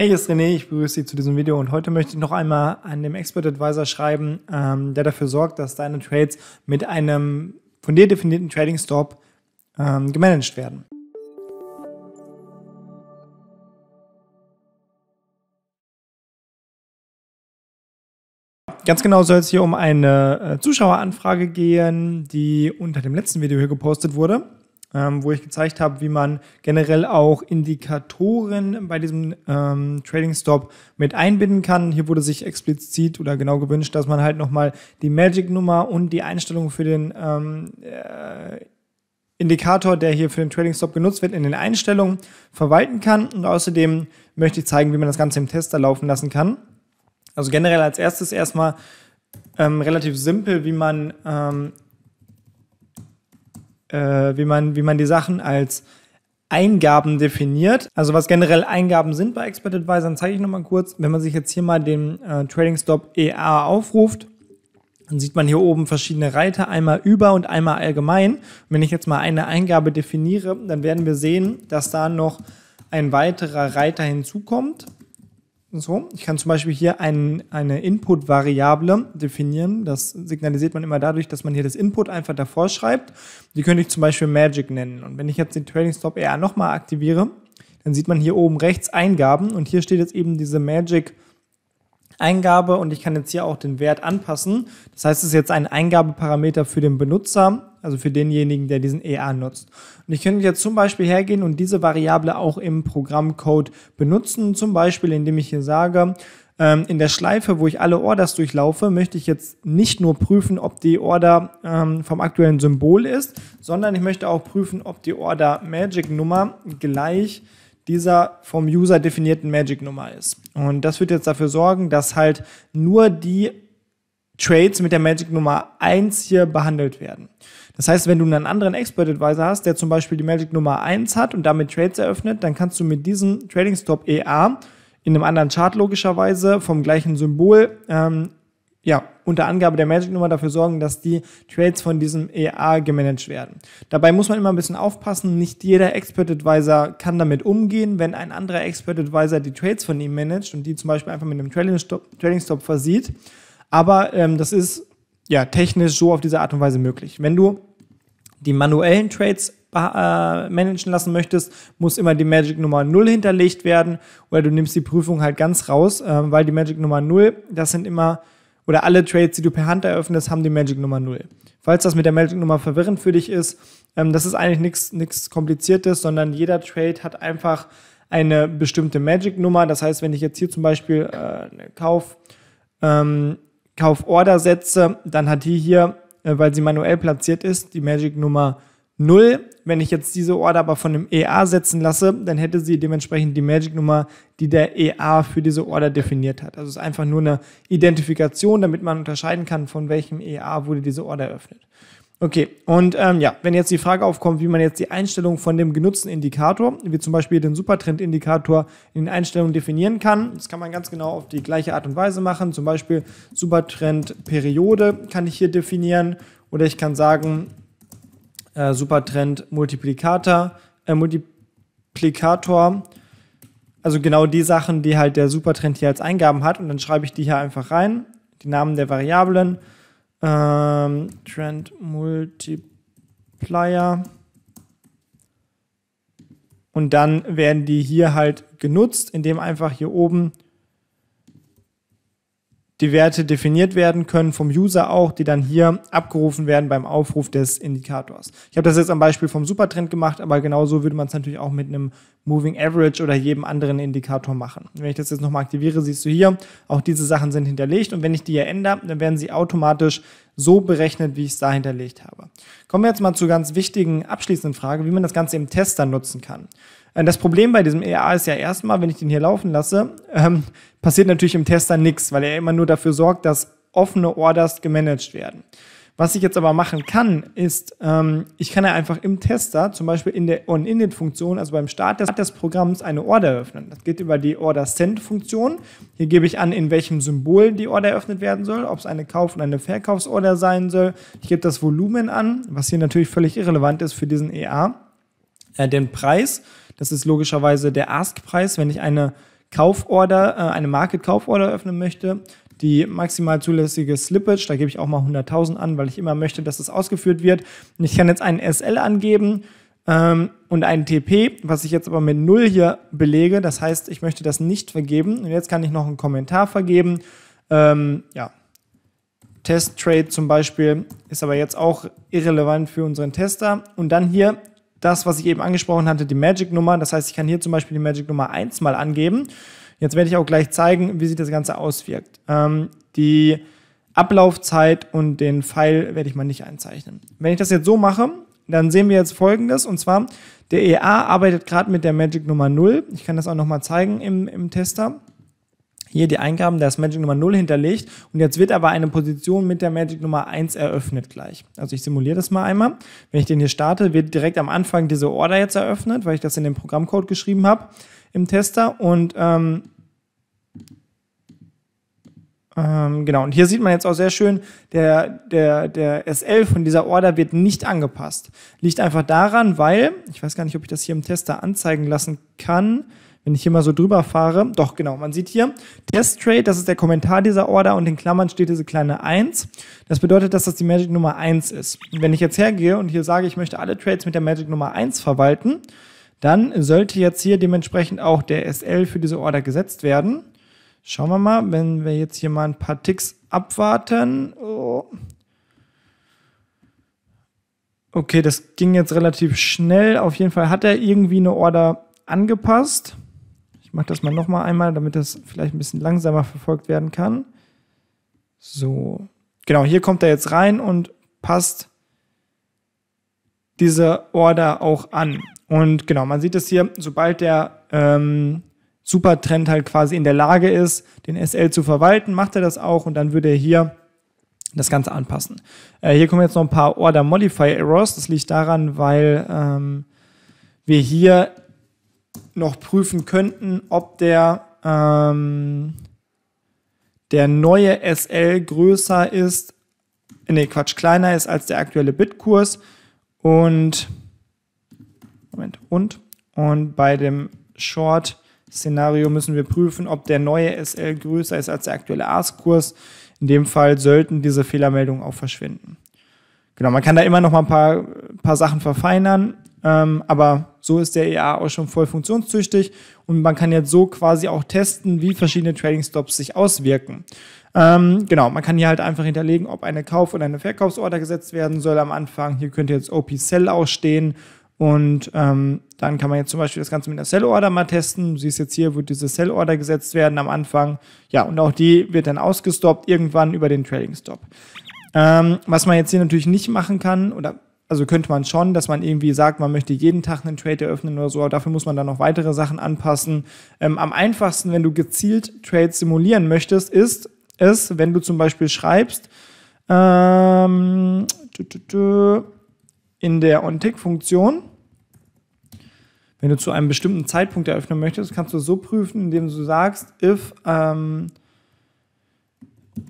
Hey, hier ist René, ich begrüße Sie zu diesem Video und heute möchte ich noch einmal an dem Expert Advisor schreiben, ähm, der dafür sorgt, dass deine Trades mit einem von dir definierten Trading Stop ähm, gemanagt werden. Ganz genau soll es hier um eine äh, Zuschaueranfrage gehen, die unter dem letzten Video hier gepostet wurde ähm, wo ich gezeigt habe, wie man generell auch Indikatoren bei diesem ähm, Trading Stop mit einbinden kann. Hier wurde sich explizit oder genau gewünscht, dass man halt nochmal die Magic-Nummer und die Einstellung für den ähm, äh, Indikator, der hier für den Trading Stop genutzt wird, in den Einstellungen verwalten kann. Und außerdem möchte ich zeigen, wie man das Ganze im Tester laufen lassen kann. Also generell als erstes erstmal ähm, relativ simpel, wie man ähm, äh, wie, man, wie man die Sachen als Eingaben definiert. Also was generell Eingaben sind bei Expert Advisor, zeige ich nochmal kurz. Wenn man sich jetzt hier mal den äh, Trading Stop EA aufruft, dann sieht man hier oben verschiedene Reiter, einmal über und einmal allgemein. Und wenn ich jetzt mal eine Eingabe definiere, dann werden wir sehen, dass da noch ein weiterer Reiter hinzukommt. So, ich kann zum Beispiel hier ein, eine Input-Variable definieren. Das signalisiert man immer dadurch, dass man hier das Input einfach davor schreibt. Die könnte ich zum Beispiel Magic nennen. Und wenn ich jetzt den Trading Stop ER nochmal aktiviere, dann sieht man hier oben rechts Eingaben und hier steht jetzt eben diese Magic-Variable Eingabe und ich kann jetzt hier auch den Wert anpassen. Das heißt, es ist jetzt ein Eingabeparameter für den Benutzer, also für denjenigen, der diesen EA nutzt. Und ich könnte jetzt zum Beispiel hergehen und diese Variable auch im Programmcode benutzen, zum Beispiel indem ich hier sage, ähm, in der Schleife, wo ich alle Orders durchlaufe, möchte ich jetzt nicht nur prüfen, ob die Order ähm, vom aktuellen Symbol ist, sondern ich möchte auch prüfen, ob die Order Magic Nummer gleich dieser vom User definierten Magic-Nummer ist. Und das wird jetzt dafür sorgen, dass halt nur die Trades mit der Magic Nummer 1 hier behandelt werden. Das heißt, wenn du einen anderen Expert Advisor hast, der zum Beispiel die Magic Nummer 1 hat und damit Trades eröffnet, dann kannst du mit diesem Trading Stop EA in einem anderen Chart logischerweise vom gleichen Symbol ähm, ja, unter Angabe der Magic-Nummer dafür sorgen, dass die Trades von diesem EA gemanagt werden. Dabei muss man immer ein bisschen aufpassen, nicht jeder Expert Advisor kann damit umgehen, wenn ein anderer Expert Advisor die Trades von ihm managt und die zum Beispiel einfach mit einem Trading-Stop Trading -Stop versieht. Aber ähm, das ist ja technisch so auf diese Art und Weise möglich. Wenn du die manuellen Trades äh, managen lassen möchtest, muss immer die Magic Nummer 0 hinterlegt werden oder du nimmst die Prüfung halt ganz raus, äh, weil die Magic Nummer 0, das sind immer oder alle Trades, die du per Hand eröffnest, haben die Magic Nummer 0. Falls das mit der Magic Nummer verwirrend für dich ist, ähm, das ist eigentlich nichts Kompliziertes, sondern jeder Trade hat einfach eine bestimmte Magic Nummer. Das heißt, wenn ich jetzt hier zum Beispiel äh, eine Kauf, ähm, Kauf Order setze, dann hat die hier, äh, weil sie manuell platziert ist, die Magic Nummer 0. 0. Wenn ich jetzt diese Order aber von einem EA setzen lasse, dann hätte sie dementsprechend die Magic-Nummer, die der EA für diese Order definiert hat. Also es ist einfach nur eine Identifikation, damit man unterscheiden kann, von welchem EA wurde diese Order eröffnet. Okay, und ähm, ja, wenn jetzt die Frage aufkommt, wie man jetzt die Einstellung von dem genutzten Indikator, wie zum Beispiel den Supertrend-Indikator in den Einstellungen definieren kann, das kann man ganz genau auf die gleiche Art und Weise machen. Zum Beispiel Supertrend-Periode kann ich hier definieren oder ich kann sagen, äh, Supertrend Multiplikator, äh, Multiplikator. Also genau die Sachen, die halt der Supertrend hier als Eingaben hat. Und dann schreibe ich die hier einfach rein. Die Namen der Variablen. Ähm, Trend Multiplier. Und dann werden die hier halt genutzt, indem einfach hier oben die Werte definiert werden können vom User auch, die dann hier abgerufen werden beim Aufruf des Indikators. Ich habe das jetzt am Beispiel vom Supertrend gemacht, aber genauso würde man es natürlich auch mit einem Moving Average oder jedem anderen Indikator machen. Wenn ich das jetzt nochmal aktiviere, siehst du hier, auch diese Sachen sind hinterlegt und wenn ich die hier ändere, dann werden sie automatisch so berechnet, wie ich es da hinterlegt habe. Kommen wir jetzt mal zur ganz wichtigen abschließenden Frage, wie man das Ganze im Tester nutzen kann. Äh, das Problem bei diesem EA ist ja erstmal, wenn ich den hier laufen lasse, ähm, passiert natürlich im Tester nichts, weil er immer nur dafür sorgt, dass offene Orders gemanagt werden. Was ich jetzt aber machen kann, ist, ähm, ich kann ja einfach im Tester, zum Beispiel in der On-Init-Funktion, also beim Start des, des, Programms, eine Order öffnen. Das geht über die Order-Send-Funktion. Hier gebe ich an, in welchem Symbol die Order eröffnet werden soll, ob es eine Kauf- und eine Verkaufsorder sein soll. Ich gebe das Volumen an, was hier natürlich völlig irrelevant ist für diesen EA, äh, den Preis das ist logischerweise der Ask-Preis, wenn ich eine Kauforder, äh, eine Market-Kauforder öffnen möchte. Die maximal zulässige Slippage, da gebe ich auch mal 100.000 an, weil ich immer möchte, dass das ausgeführt wird. Und ich kann jetzt einen SL angeben ähm, und einen TP, was ich jetzt aber mit 0 hier belege. Das heißt, ich möchte das nicht vergeben. Und jetzt kann ich noch einen Kommentar vergeben. Ähm, ja, Test Trade zum Beispiel ist aber jetzt auch irrelevant für unseren Tester. Und dann hier das, was ich eben angesprochen hatte, die Magic-Nummer. Das heißt, ich kann hier zum Beispiel die Magic-Nummer 1 mal angeben. Jetzt werde ich auch gleich zeigen, wie sich das Ganze auswirkt. Ähm, die Ablaufzeit und den Pfeil werde ich mal nicht einzeichnen. Wenn ich das jetzt so mache, dann sehen wir jetzt folgendes, und zwar der EA arbeitet gerade mit der Magic Nummer 0. Ich kann das auch nochmal zeigen im, im Tester hier die Eingaben, da ist Magic Nummer 0 hinterlegt und jetzt wird aber eine Position mit der Magic Nummer 1 eröffnet gleich. Also ich simuliere das mal einmal. Wenn ich den hier starte, wird direkt am Anfang diese Order jetzt eröffnet, weil ich das in den Programmcode geschrieben habe im Tester und ähm, ähm, genau, und hier sieht man jetzt auch sehr schön, der, der, der SL von dieser Order wird nicht angepasst. Liegt einfach daran, weil, ich weiß gar nicht, ob ich das hier im Tester anzeigen lassen kann, wenn ich hier mal so drüber fahre, doch genau, man sieht hier Test Trade, das ist der Kommentar dieser Order und in Klammern steht diese kleine 1. Das bedeutet, dass das die Magic Nummer 1 ist. Und wenn ich jetzt hergehe und hier sage, ich möchte alle Trades mit der Magic Nummer 1 verwalten, dann sollte jetzt hier dementsprechend auch der SL für diese Order gesetzt werden. Schauen wir mal, wenn wir jetzt hier mal ein paar Ticks abwarten. Oh. Okay, das ging jetzt relativ schnell. Auf jeden Fall hat er irgendwie eine Order angepasst. Ich mache das mal nochmal einmal, damit das vielleicht ein bisschen langsamer verfolgt werden kann. So, genau, hier kommt er jetzt rein und passt diese Order auch an. Und genau, man sieht es hier, sobald der ähm, Supertrend halt quasi in der Lage ist, den SL zu verwalten, macht er das auch und dann würde er hier das Ganze anpassen. Äh, hier kommen jetzt noch ein paar Order Modify Errors. Das liegt daran, weil ähm, wir hier noch prüfen könnten, ob der, ähm, der neue SL größer ist, nee, Quatsch, kleiner ist als der aktuelle Bitkurs und Moment, und und bei dem Short Szenario müssen wir prüfen, ob der neue SL größer ist als der aktuelle ASK-Kurs. In dem Fall sollten diese Fehlermeldungen auch verschwinden. Genau, man kann da immer noch mal ein paar, paar Sachen verfeinern. Ähm, aber so ist der EA auch schon voll funktionstüchtig und man kann jetzt so quasi auch testen, wie verschiedene Trading Stops sich auswirken. Ähm, genau, man kann hier halt einfach hinterlegen, ob eine Kauf- und eine Verkaufsorder gesetzt werden soll am Anfang. Hier könnte jetzt OP Sell ausstehen und ähm, dann kann man jetzt zum Beispiel das Ganze mit einer Sell-Order mal testen. Du siehst jetzt hier, wird diese Sell-Order gesetzt werden am Anfang. Ja, und auch die wird dann ausgestoppt irgendwann über den Trading Stop. Ähm, was man jetzt hier natürlich nicht machen kann oder also könnte man schon, dass man irgendwie sagt, man möchte jeden Tag einen Trade eröffnen oder so, aber dafür muss man dann noch weitere Sachen anpassen. Ähm, am einfachsten, wenn du gezielt Trades simulieren möchtest, ist es, wenn du zum Beispiel schreibst, ähm, in der OnTick-Funktion, wenn du zu einem bestimmten Zeitpunkt eröffnen möchtest, kannst du es so prüfen, indem du sagst, if ähm,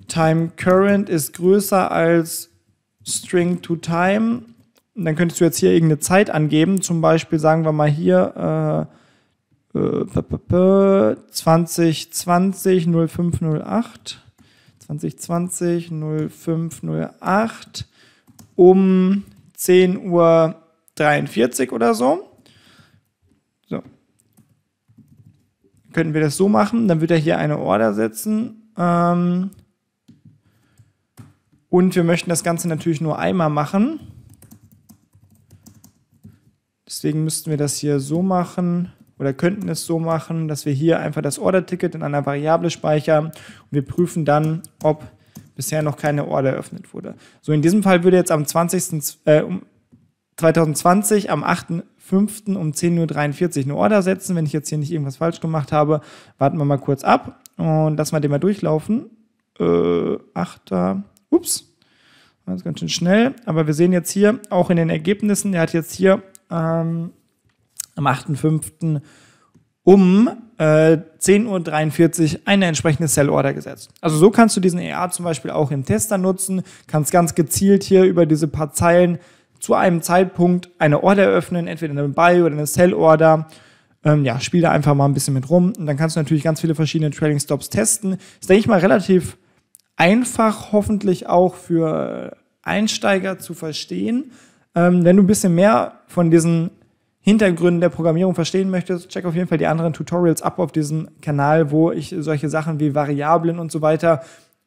time current ist größer als string to time, dann könntest du jetzt hier irgendeine Zeit angeben, zum Beispiel sagen wir mal hier äh, äh, 2020 0508, 2020 0508 um 10 Uhr 43 oder so. So. Könnten wir das so machen, dann wird er hier eine Order setzen. Ähm, und wir möchten das Ganze natürlich nur einmal machen. Deswegen müssten wir das hier so machen oder könnten es so machen, dass wir hier einfach das Order-Ticket in einer Variable speichern und wir prüfen dann, ob bisher noch keine Order eröffnet wurde. So, in diesem Fall würde jetzt am 20. Äh, 2020 am 8.5. um 10.43 Uhr eine Order setzen. Wenn ich jetzt hier nicht irgendwas falsch gemacht habe, warten wir mal kurz ab und lassen wir den mal durchlaufen. Äh, 8. Ups. Das ist ganz schön schnell. Aber wir sehen jetzt hier auch in den Ergebnissen, der hat jetzt hier ähm, am 8.5. um äh, 10.43 Uhr eine entsprechende Sell-Order gesetzt. Also so kannst du diesen EA zum Beispiel auch im Tester nutzen, kannst ganz gezielt hier über diese paar Zeilen zu einem Zeitpunkt eine Order eröffnen, entweder eine Buy- oder eine Sell-Order. Ähm, ja, spiel da einfach mal ein bisschen mit rum und dann kannst du natürlich ganz viele verschiedene trading Stops testen. Ist, denke ich mal, relativ einfach, hoffentlich auch für Einsteiger zu verstehen. Ähm, wenn du ein bisschen mehr von diesen Hintergründen der Programmierung verstehen möchtest, check auf jeden Fall die anderen Tutorials ab auf diesem Kanal, wo ich solche Sachen wie Variablen und so weiter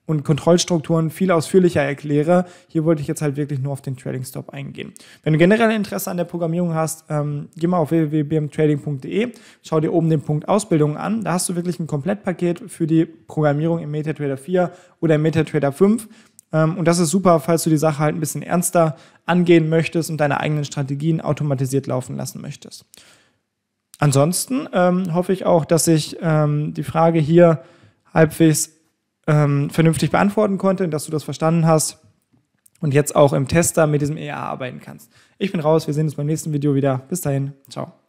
und Kontrollstrukturen viel ausführlicher erkläre. Hier wollte ich jetzt halt wirklich nur auf den Trading Stop eingehen. Wenn du generell Interesse an der Programmierung hast, ähm, geh mal auf www.bmtrading.de, schau dir oben den Punkt Ausbildung an. Da hast du wirklich ein Komplettpaket für die Programmierung im MetaTrader 4 oder im MetaTrader 5. Ähm, und das ist super, falls du die Sache halt ein bisschen ernster angehen möchtest und deine eigenen Strategien automatisiert laufen lassen möchtest. Ansonsten ähm, hoffe ich auch, dass ich ähm, die Frage hier halbwegs ähm, vernünftig beantworten konnte und dass du das verstanden hast und jetzt auch im Tester mit diesem EA arbeiten kannst. Ich bin raus, wir sehen uns beim nächsten Video wieder. Bis dahin, ciao.